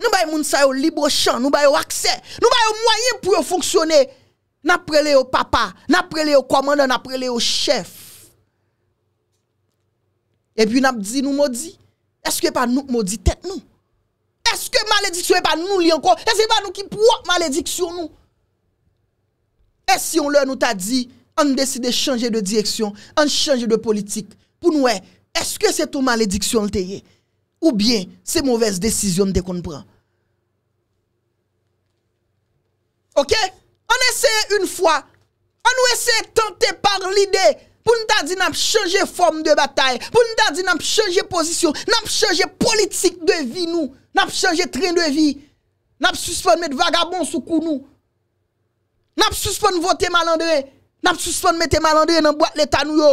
Nou bay moun sa yo libo chan, nou bay yo aksè. Nou bay yo mwayen pou yo fonksyone. Napre le yo papa, napre le yo komanda, napre le yo chef. E pi nap di nou modi. Eske pa nou modi tet nou? Eske malediksyon e pa nou li ankon? Eske pa nou ki pou wak malediksyon nou? Et si on leur nous t'a dit, on décide de changer de direction, on change de politique, pour nous, est-ce que c'est une malédiction Ou bien c'est mauvaise décision de qu'on prend? Ok? On essaie une fois, on nous essaie de tenter par l'idée pour nous dire n'a changer forme de bataille, pour nous dire changer position, n'a changer politique de vie nous, n'a changer train de vie, n'a suspendre vagabond sous nous. N ap suspon vote malandre, n ap suspon mete malandre nan boate leta nou yo,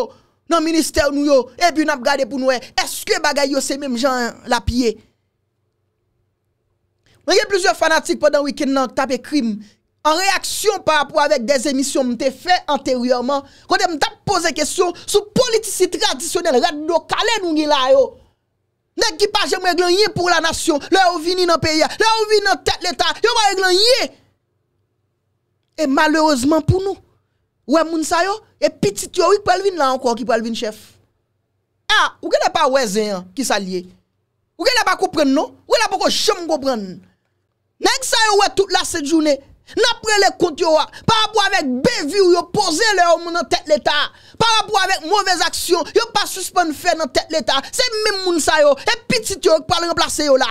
nan minister nou yo, e pi n ap gade pou nou yo. E, Eske bagay yo se mèm jan la piye? Mwenye plouzyor fanatik podan wikend nan tap e krim, an reaksyon parapou avèk des emisyon mte fe anteriyoman, kote mte ap pose kesyon sou politisi tradisyonel, rèd nou kalè nou nye la yo. N ekipajè mwenye glanye pou la nasyon, lè ou vini nan peya, lè ou vini nan tèt leta, yon mwenye glanye. Et malheureusement pour nous, ouais, moun sa yo, et petit yo, qui peut là encore, qui peut chef. Ah, ou gèle pas ouézé, hein, qui s'allie. Ou gèle pas comprendre, non? Ou gèle pas jamais comprendre. Nèg sa yo, ouais, toute la cette journée, n'après les compte yo, par rapport avec bévi ou yo posé le moun en tête l'État, par rapport avec mauvaise action, yo pas suspend fè dans tête l'État, c'est même moun sa yo, et petit yo, qui peut remplacer yo là.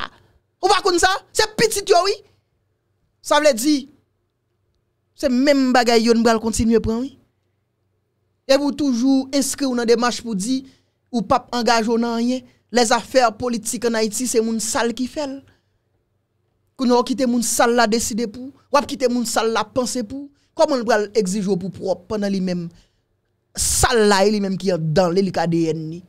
Ou pas comme ça? C'est petit yo, oui? Ça veut dire, Se men bagay yon mbral kontinye pranwi. E vou toujou inskri ou nan demache pou di ou pap angajo nan yon. Lez afer politik an Haiti se moun sal ki fel. Koun wap kite moun sal la deside pou. Wap kite moun sal la panse pou. Koun moun mbral egzijo pou prop anan li men sal la li men ki yon dan li li ka deyen ni.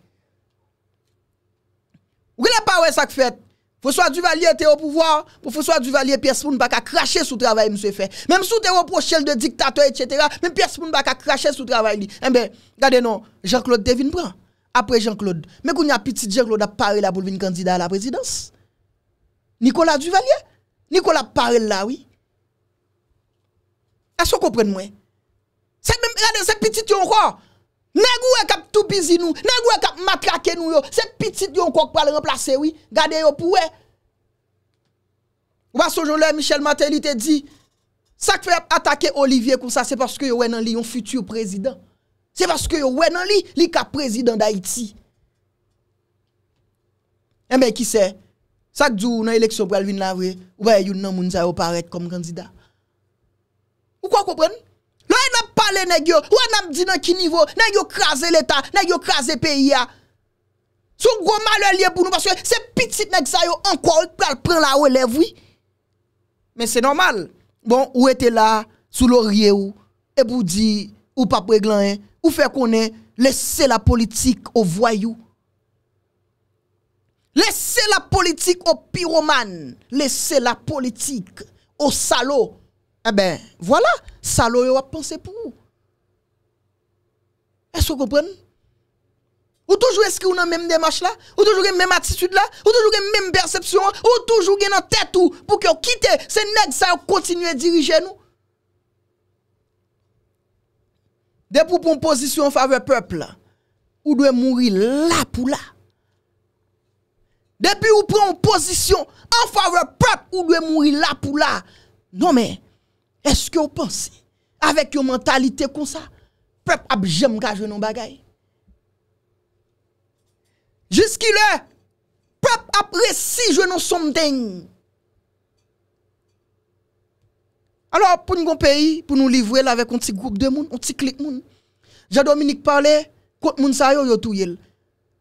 Ou gile pa wè sak fèt. François Duvalier était au pouvoir, pour François Duvalier, Pierre ne pas cracher sous travail, monsieur fait. Même sous tes reproches de dictateur, etc., même Pierre ne pas cracher sous travail. Eh bien, regardez non, Jean-Claude Devine prend. Après Jean-Claude. Mais qu'on y a petit Jean-Claude a parlé là pour venir candidat à la présidence. Nicolas Duvalier. Nicolas Paris, là, oui. Est-ce que vous comprenez moi? C'est même, regardez, c'est petit encore. Nè gwe kap toupizi nou? Nè gwe kap matrake nou yo? Se pitit yon kok pal remplase wè? Gade yon pou wè? Ouwa soujou lè Michel Maté li te di? Sak fè atake Olivier kon sa se paske yon wè nan li yon futur prezident. Se paske yon wè nan li li kap prezident d'Haïti. E mè ki se? Sak djou ou nan eleksyon pou alvin la vwe ouwa yon nan moun zaye oparek kom kandida. Ouwa kwa koupreni? La yon ap pale negyo, ou an ap di nan ki nivou, nan yon kraze l'Etat, nan yon kraze peyi ya. Sou gwo malo el ye pou nou, maske se pitit neg sayo, an kwa ou pral pran la ou e lev, oui. Men se normal. Bon, ou ete la, sou lor ye ou, e bou di, ou papwe glan en, ou fe konen, lese la politik ou vwayou. Lese la politik ou piroman, lese la politik ou salo. Eh ben, voilà, ça yo a pensé pour vous. Est-ce que vous comprenez Ou toujours est-ce que vous avez même démarche là Ou toujours la même attitude là Ou toujours même perception Ou toujours dans tête ou pour que vous quittez ces nègres ça continue à diriger nous De pour une position en faveur peuple ou doit mourir là pour là. Depuis ou prend une position en faveur peuple ou doit mourir là pour là. Non mais Eske ou panse, avek yo mentalite kon sa, prep ap jem ka jwenon bagay. Jiski le, prep ap resi jwenon som deng. Alo, pou nou kon peyi, pou nou livwe lavek, ont si group de moun, ont si klik moun. Jadominik pale, kont moun sa yo yo tou yel.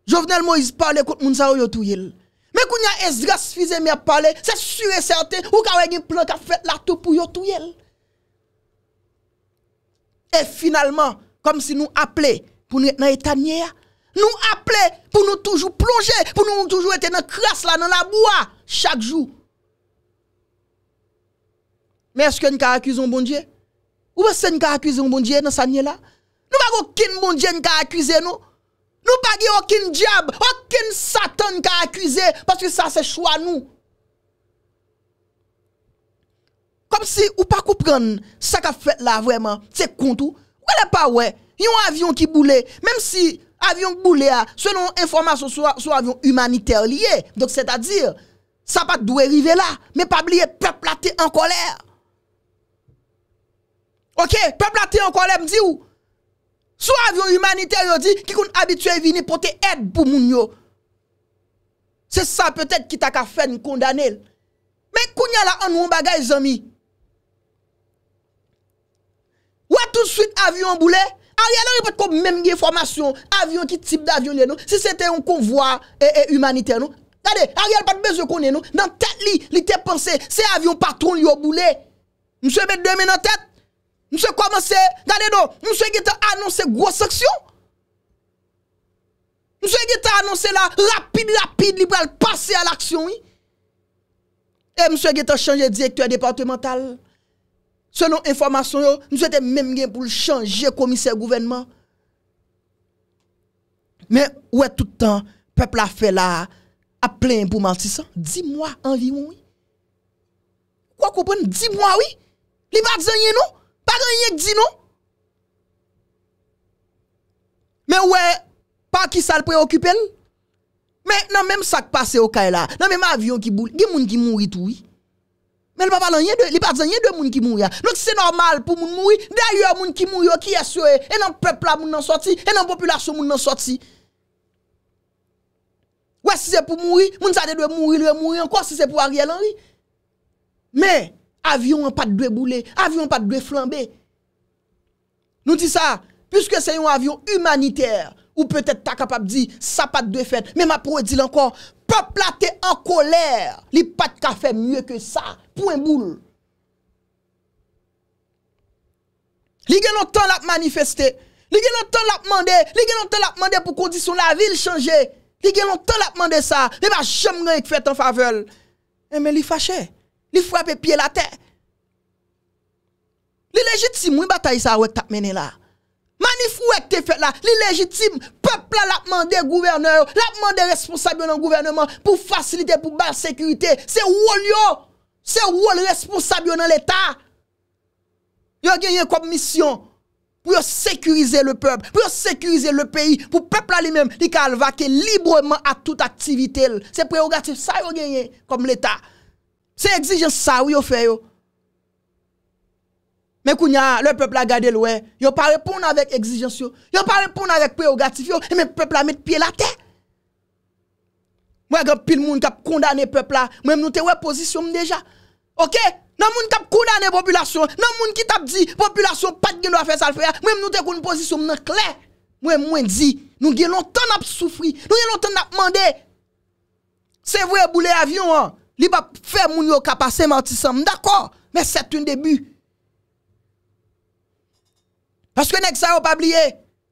Jovenel Moise pale, kont moun sa yo yo tou yel. Men kou nyan esgas fize mi a pale, se sure certe, ou ka wegin plan ka fwet la tou pou yo tou yel. Et finalement, comme si nous appelions pour nous être dans l'état nous appelons pour nous toujours plonger, pour nous toujours être dans la crasse, dans la bois, chaque jour. Mais est-ce que nous accusons un bon Dieu Ou est-ce que nous accusons un bon Dieu dans ce là Nous n'avons aucun bon Dieu qui accuse nous. Nous n'avons aucun diable, aucun Satan qui parce que ça c'est choix nous. Kom si ou pa koupren sa ka fèt la vwèman, se kont ou, wèle pa wè, yon avyon ki boule, mèm si avyon boule a, selon informasyon sou avyon humanitèr liye, dok se ta dir, sa pat dwe rive la, mè pa bliye peplate an kolè. Ok, peplate an kolè mdi ou, sou avyon humanitèr yo di, ki kon abitüe vini potè ed pou moun yo. Se sa pwetèd ki ta ka fèt ni kondanèl. Mè koun yon la an wou bagay zami, tout suite avyon boulè. Ar yè la, yè pat kon mèm gen formasyon, avyon ki tip d'avyon lè nou. Se se te yon konvoi e humanitè nou. Gade, ar yè la pat bezè konè nou. Nan tet li, li te panse, se avyon patron lè yo boulè. Mse mèd demè nan tet. Mse komanse, gade nou, mse geta anonsè gwo seksyon. Mse geta anonsè la, rapide, rapide, li pou al passe al aksyon yi. E mse geta chanje direktor départemental. Se nou informasyon yo, nou se te menm gen pou l chanje komise gouvenman. Men, wè toutan, pepl a fe la, ap plen pou manti san. Di mwa an vi moun wè? Kwa koupen, di mwa wè? Li bat zanye nou? Patan yèk di nou? Men wè, pa ki sal pou yè okupen? Men, nan menm sak pase yo kaj la, nan menm avyon ki bou, gen moun ki moun wè tou wè? Men lè pa palan, lè pa zan, lè yon moun ki moun ya. Lè ki se normal pou moun mouni, dè yon moun ki moun yo ki yaswe, enan prepla moun nan soti, enan populasyon moun nan soti. Ouè si se pou mouni, moun sa te dwe mouni, lè mouni anko, si se pou a riel anri. Men, avyon an pat dwe boule, avyon an pat dwe flambe. Nou ti sa, pwiske se yon avyon humaniter, Ou peut-être ta kapap di, sa pat de fête. Mè mè prou et di l'encore, pop la te en colère. Li pat ka fè mouye ke sa, pou en boule. Li gen l'ontan la manifesté. Li gen l'ontan la mandé. Li gen l'ontan la mandé pou kondisyon la vil chanjé. Li gen l'ontan la mandé sa. Eh, li mè jom gen ek fète en favelle. Mè li fachè. Li fwape pie la te. Li lejit si mwen batay sa wè tap menè la. Mani fwek te fet la, li legitime, pepla la pman de gouverneur, la pman de responsabyo nan gouverneurman pou fasilite pou bal sekurite. Se wol yo, se wol responsabyo nan l'Etat. Yo genyen kom mission pou yo sekurize le peb, pou yo sekurize le peyi, pou pepla li menm li kal vake libreman a tout aktivite. Se preogatif sa yo genyen kom l'Etat. Se exijen sa yo yo feyo. Men kou nyan, lè pèpla gade lwen, yon pa repoun avèk exijensyon, yon pa repoun avèk preogatifyon, men pèpla met piè la tè. Mwen gèp pil moun kap kondane pèpla, mwen mnoutè wè pozisyon mwen deja. Ok? Nan moun kap kondane popülasyon, nan moun ki tap di, popülasyon pat gen do a fè sal fè ya, mwen mnoutè koun pozisyon mwen klè. Mwen mwen di, nou gen lontan ap soufri, nou gen lontan ap mande. Se vwe boule avyon an, li ba fè moun yo kap asè mantisam, dako, men setoun debu. Paske nèk sa yo pa bliye,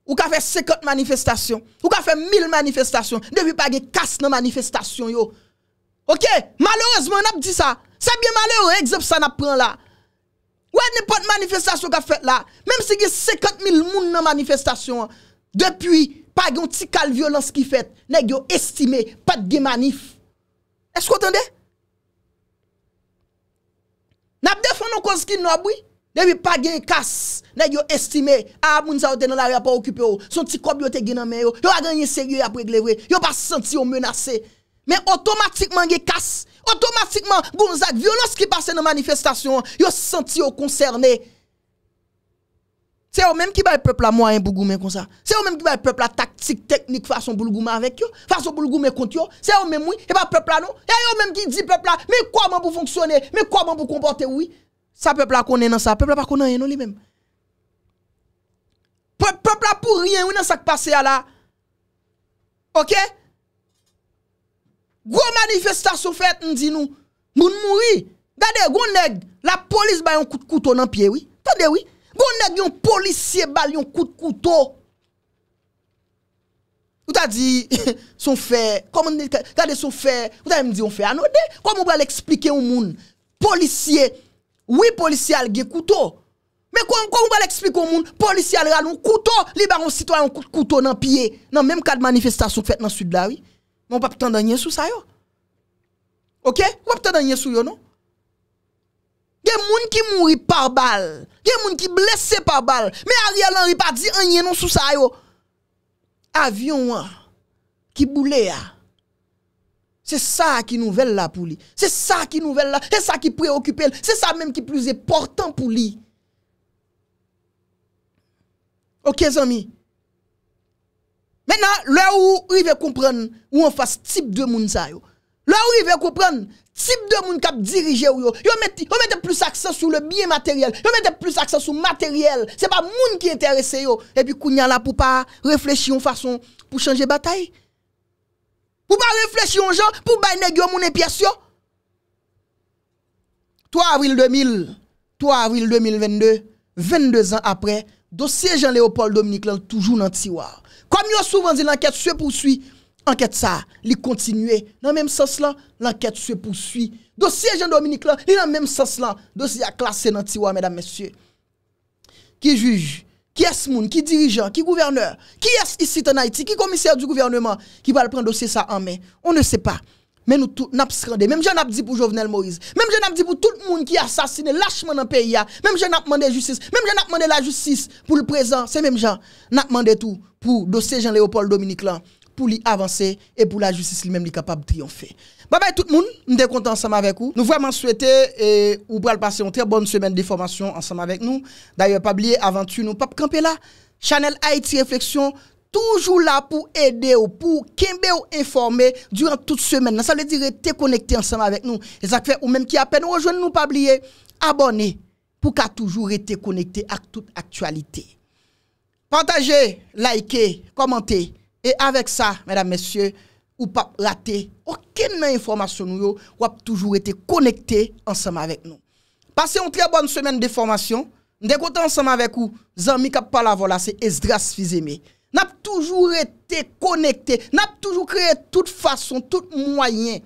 ou ka fè 50 manifestasyon, ou ka fè 1000 manifestasyon, nèk yo pa ge kase nan manifestasyon yo. Ok, malouzman nap di sa, sa biye malou, ek zèp sa nap pran la. Ouè nèpote manifestasyon ka fèt la, mèm se ge 50 000 moun nan manifestasyon, depuy pa ge yon ti kal violans ki fèt, nèk yo estime pat ge manif. E chkotande? E chkotande? Nap defon nan konz ki nòb wè? Nevi pa gen kase, nevi yo estime, Arab moun sa wote nan la rapa wokype yo, son ti kob yo te genan men yo, yo a gen yin seyo ya preglewe, yo ba senti yo menase, men otomatikman gen kase, otomatikman gounzak, vyonos ki pase nan manifestasyon, yo senti yo konserne. Se yo menm ki ba e pepla mwen, bou goumen kon sa, se yo menm ki ba e pepla taktik, teknik fason bou goumen avèk yo, fason bou goumen kont yo, se yo menm woy, e ba pepla nou, e yo menm ki di pepla, men kwa man pou fonksyone, men kwa man pou komp Sa pepla konen nan sa, pepla pa konen nan li menm. Pepla pou riyen wè nan sa ki pase ya la. Ok? Gwo manifestasyon fèt ndi nou, moun moui. Gade, gwo neg, la polis bè yon kout koutou nan piye wè. Tade wè. Gwo neg yon polisye bè yon kout koutou. Wè ta di, son fè. Kwa moun nil kè, gade son fè. Wè ta yon mou di yon fè anote. Kwa moun blal eksplike yon moun. Polisye. Oui policial ge koutou. Mè kou an kon kon moun kal eksplikou moun. Polisial gale ou koutou. Libèr ou sitwè an koutou nan pie. Nan mèm 4 manifestasyon fèt nan sud la oui. Mè an pa ptèndan nye sou sa yo. Ok? Mè an pa ptèndan nye sou yo nou. Ge moun ki mouri par bal. Ge moun ki blese par bal. Mè ari alan ripa di an nye nou sou sa yo. Avion wè. Ki boule ya. Avion wè. C'est ça qui nouvelle là pour lui. C'est ça qui nouvelle là. C'est ça qui préoccupe. C'est ça même qui est plus important pour lui. Ok, amis. Maintenant, là où il veut comprendre, où on fasse type de monde ça Là où il veut comprendre, type de monde qui dirige yo. Yo mettez met plus accent sur le bien matériel. Yo mettez plus accent sur le matériel. C'est pas monde qui est intéressé Et puis, kounya là pour pas réfléchir en façon pour changer bataille. Ou pas réfléchir aux gens pour yo mon pièce 3 avril 2000, 3 avril 2022, 22 ans après, dossier Jean-Léopold Dominique là toujours dans le tiroir. Comme yo souvent dit l'enquête se poursuit, enquête ça, il continue dans même sens là, l'enquête se poursuit. Dossier Jean-Dominique là, il dans le même sens là, dossier classé dans le tiroir mesdames messieurs. Qui juge qui est ce monde, qui dirigeant, qui gouverneur, qui est ici en Haïti, qui commissaire du gouvernement qui va le prendre dossier ça en main. On ne sait pas. Mais nous tous, nous Même j'en dit pour Jovenel Moïse. Même j'en pas dit pour tout le monde qui a assassiné lâchement dans le pays. Même j'en ai demandé justice. Même j'en ai demandé la justice pour le présent. C'est même gens ai demandé tout pour dossier Jean-Léopold Dominique pour lui avancer et pour la justice lui-même est capable de triompher. Bye bah, bye bah, tout le monde, nous sommes contents ensemble avec vous. Nous vraiment souhaitons et eh, vous passer une très bonne semaine de formation ensemble avec nous. D'ailleurs, pas oublier aventure nous pas camper là. Chanel Haïti réflexion toujours là pour aider ou pour kembe ou informer durant toute semaine. Ça veut dire être connecté ensemble avec nous. Et ça fait ou même qui à peine rejoindre nous pas oublier abonner pour qu'à toujours être connecté à toute actualité. Partagez, likez, commentez. E avèk sa, mèdame mèsyè, ou pa rate, okè nè informasyon nou yo, wap toujou etè konekte ansèm avèk nou. Pase yon tre bonn semèn de formasyon, nou dekote ansèm avèk ou, zanmi kap pa la volase, es dras fizeme. Nap toujou etè konekte, nap toujou kreye tout fason, tout mwoyen,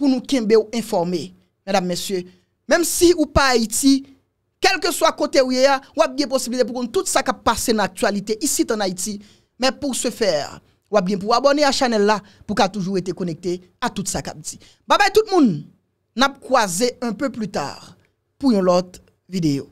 pou nou kimbe ou informe, mèdame mèsyè. Mèm si ou pa Haiti, kel ke swa kote ou ye ya, wap ge posibilite pou kon tout sa kap pase n'aktualite, isi tan Haiti, mèp pou se fèr, Ou ap gen pou wabone a chanel la pou ka toujou ete konekte a tout sa kap disi. Babay tout moun, nap kwaze un peu plu tar pou yon lot videyo.